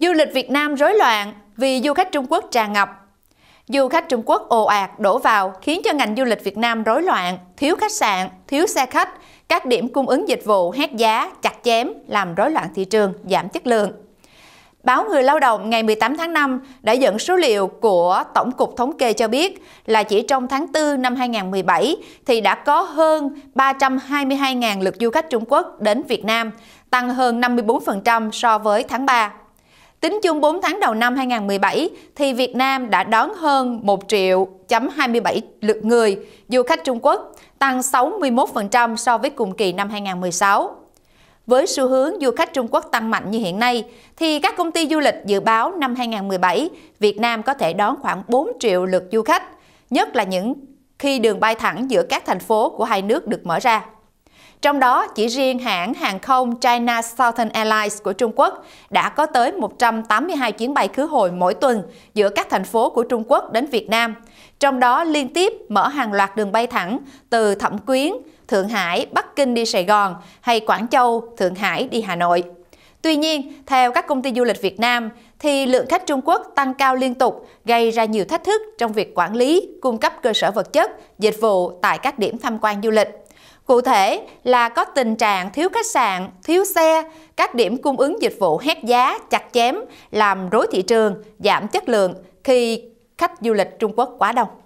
Du lịch Việt Nam rối loạn vì du khách Trung Quốc tràn ngập. Du khách Trung Quốc ồ ạt đổ vào khiến cho ngành du lịch Việt Nam rối loạn, thiếu khách sạn, thiếu xe khách, các điểm cung ứng dịch vụ hét giá, chặt chém, làm rối loạn thị trường, giảm chất lượng. Báo Người Lao động ngày 18 tháng 5 đã dẫn số liệu của Tổng cục Thống kê cho biết là chỉ trong tháng 4 năm 2017 thì đã có hơn 322.000 lượt du khách Trung Quốc đến Việt Nam, tăng hơn 54% so với tháng 3 Tính chung 4 tháng đầu năm 2017 thì Việt Nam đã đón hơn 1 triệu chấm 27 lượt người du khách Trung Quốc, tăng 61% so với cùng kỳ năm 2016. Với xu hướng du khách Trung Quốc tăng mạnh như hiện nay, thì các công ty du lịch dự báo năm 2017, Việt Nam có thể đón khoảng 4 triệu lượt du khách, nhất là những khi đường bay thẳng giữa các thành phố của hai nước được mở ra. Trong đó, chỉ riêng hãng hàng không China Southern Airlines của Trung Quốc đã có tới 182 chuyến bay khứ hồi mỗi tuần giữa các thành phố của Trung Quốc đến Việt Nam, trong đó liên tiếp mở hàng loạt đường bay thẳng từ Thẩm Quyến, Thượng Hải, Bắc Kinh đi Sài Gòn hay Quảng Châu, Thượng Hải đi Hà Nội. Tuy nhiên, theo các công ty du lịch Việt Nam, thì lượng khách Trung Quốc tăng cao liên tục gây ra nhiều thách thức trong việc quản lý, cung cấp cơ sở vật chất, dịch vụ tại các điểm tham quan du lịch. Cụ thể là có tình trạng thiếu khách sạn, thiếu xe, các điểm cung ứng dịch vụ hét giá, chặt chém, làm rối thị trường, giảm chất lượng khi khách du lịch Trung Quốc quá đông.